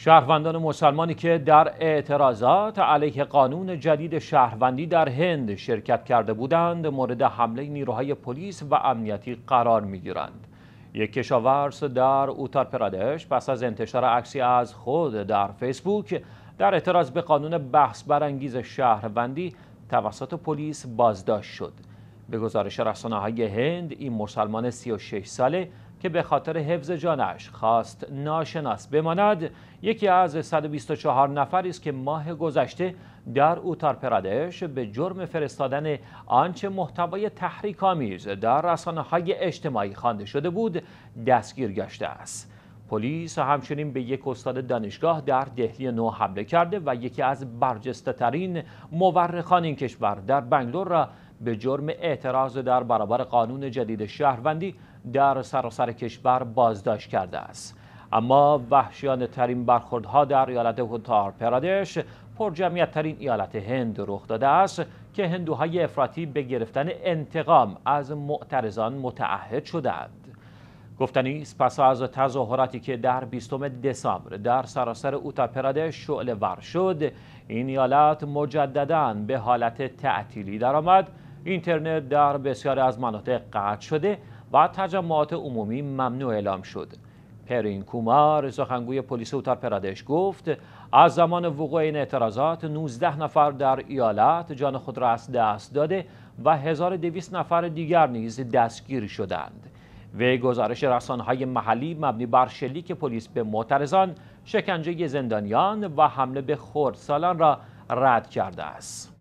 شهروندان مسلمانی که در اعتراضات علیه قانون جدید شهروندی در هند شرکت کرده بودند مورد حمله نیروهای پلیس و امنیتی قرار می گیرند. یک کشاورز در اوتار پرادش پس از انتشار عکسی از خود در فیسبوک در اعتراض به قانون بحث برانگیز شهروندی توسط پلیس بازداشت شد. به گزارش رسانه های هند این مسلمان 36 ساله که به خاطر حفظ جانش خواست ناشناس بماند یکی از 124 نفری است که ماه گذشته در اوتار پرادش به جرم فرستادن آنچه محتوای تحریک‌آمیز در رسانه‌های اجتماعی خوانده شده بود دستگیر گشته است پلیس همچنین به یک استاد دانشگاه در دهلی نو حمله کرده و یکی از برجسته مورخان این کشور در بنگلور را به جرم اعتراض در برابر قانون جدید شهروندی در سراسر کشور بازداشت کرده است اما وحشیانه ترین برخوردها در ایالت اوتار پرادش جمعیت ترین ایالت هند رخ داده است که هندوهای افراطی به گرفتن انتقام از معترضان متعهد شدند گفتنی پس از تظاهراتی که در 20 دسامبر در سراسر پرادش شعله ور شد این ایالت مجددا به حالت تعطیلی درآمد اینترنت در بسیاری از مناطق قطع شده و تجمعات عمومی ممنوع اعلام شد پرین کومار سخنگوی پلیس اوتر پرادش گفت از زمان وقوع این اعتراضات 19 نفر در ایالت جان خود را از دست داده و 1200 نفر دیگر نیز دستگیر شدند و گزارش رسانهای محلی مبنی بر شلیک پلیس به معترضان شکنجه زندانیان و حمله به خردسالان را رد کرده است